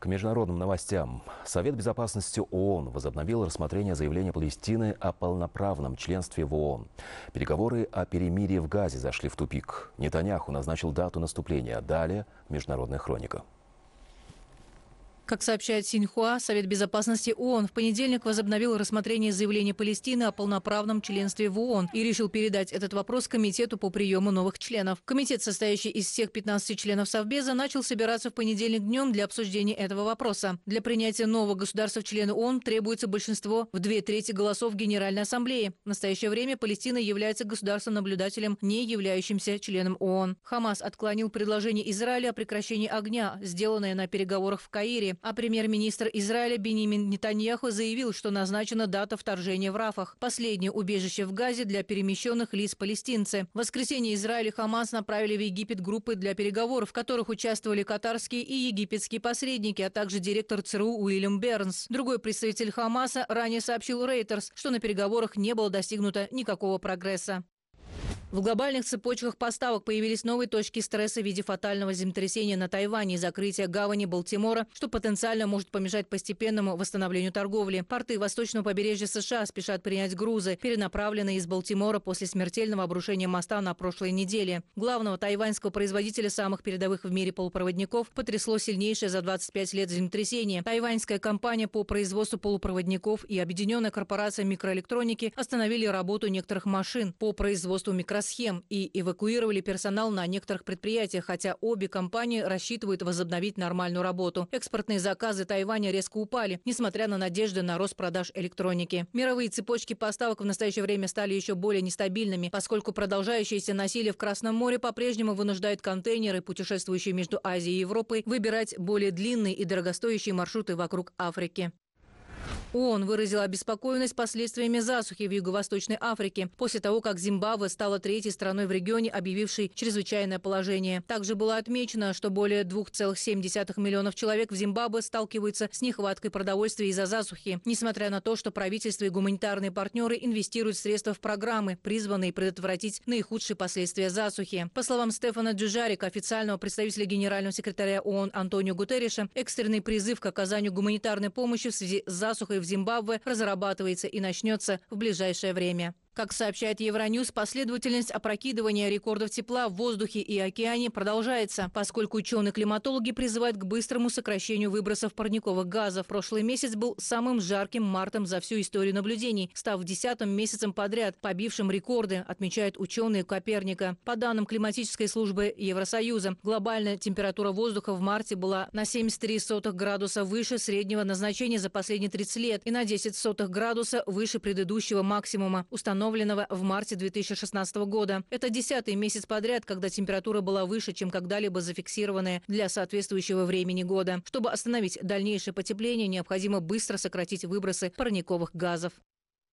К международным новостям. Совет Безопасности ООН возобновил рассмотрение заявления Палестины о полноправном членстве в ООН. Переговоры о перемирии в Газе зашли в тупик. Нетаньяху назначил дату наступления. Далее – международная хроника. Как сообщает Синьхуа, Совет Безопасности ООН в понедельник возобновил рассмотрение заявления Палестины о полноправном членстве в ООН и решил передать этот вопрос Комитету по приему новых членов. Комитет, состоящий из всех 15 членов Совбеза, начал собираться в понедельник днем для обсуждения этого вопроса. Для принятия нового государства в члены ООН требуется большинство в две трети голосов Генеральной Ассамблеи. В настоящее время Палестина является государством-наблюдателем, не являющимся членом ООН. Хамас отклонил предложение Израиля о прекращении огня, сделанное на переговорах в Каире. А премьер-министр Израиля Бенимин Нетаньяху заявил, что назначена дата вторжения в Рафах, последнее убежище в Газе для перемещенных лиц палестинцы. В воскресенье Израиль и Хамас направили в Египет группы для переговоров, в которых участвовали катарские и египетские посредники, а также директор ЦРУ Уильям Бернс. Другой представитель Хамаса ранее сообщил Рейтерс, что на переговорах не было достигнуто никакого прогресса. В глобальных цепочках поставок появились новые точки стресса в виде фатального землетрясения на Тайване и закрытия гавани Балтимора, что потенциально может помешать постепенному восстановлению торговли. Порты восточного побережья США спешат принять грузы, перенаправленные из Балтимора после смертельного обрушения моста на прошлой неделе. Главного тайваньского производителя самых передовых в мире полупроводников потрясло сильнейшее за 25 лет землетрясение. Тайваньская компания по производству полупроводников и Объединенная корпорация микроэлектроники остановили работу некоторых машин по производству микроэлектроники микросхем и эвакуировали персонал на некоторых предприятиях, хотя обе компании рассчитывают возобновить нормальную работу. Экспортные заказы Тайваня резко упали, несмотря на надежды на рост продаж электроники. Мировые цепочки поставок в настоящее время стали еще более нестабильными, поскольку продолжающееся насилие в Красном море по-прежнему вынуждает контейнеры, путешествующие между Азией и Европой, выбирать более длинные и дорогостоящие маршруты вокруг Африки. ООН выразила обеспокоенность последствиями засухи в Юго-Восточной Африке после того, как Зимбабве стала третьей страной в регионе, объявившей чрезвычайное положение. Также было отмечено, что более 2,7 миллионов человек в Зимбабве сталкиваются с нехваткой продовольствия из-за засухи, несмотря на то, что правительство и гуманитарные партнеры инвестируют средства в программы, призванные предотвратить наихудшие последствия засухи. По словам Стефана Дюжарика, официального представителя генерального секретаря ООН Антонио Гутерриша, экстренный призыв к оказанию гуманитарной помощи в связи с засухой в Зимбабве разрабатывается и начнется в ближайшее время. Как сообщает Евроньюз, последовательность опрокидывания рекордов тепла в воздухе и океане продолжается, поскольку ученые-климатологи призывают к быстрому сокращению выбросов парниковых газов. Прошлый месяц был самым жарким мартом за всю историю наблюдений, став десятым месяцем подряд, побившим рекорды, отмечают ученые Коперника. По данным климатической службы Евросоюза, глобальная температура воздуха в марте была на 73 сотых градуса выше среднего назначения за последние 30 лет и на 10 сотых градуса выше предыдущего максимума, установленного установленного в марте 2016 года. Это десятый месяц подряд, когда температура была выше, чем когда-либо зафиксированная для соответствующего времени года. Чтобы остановить дальнейшее потепление, необходимо быстро сократить выбросы парниковых газов.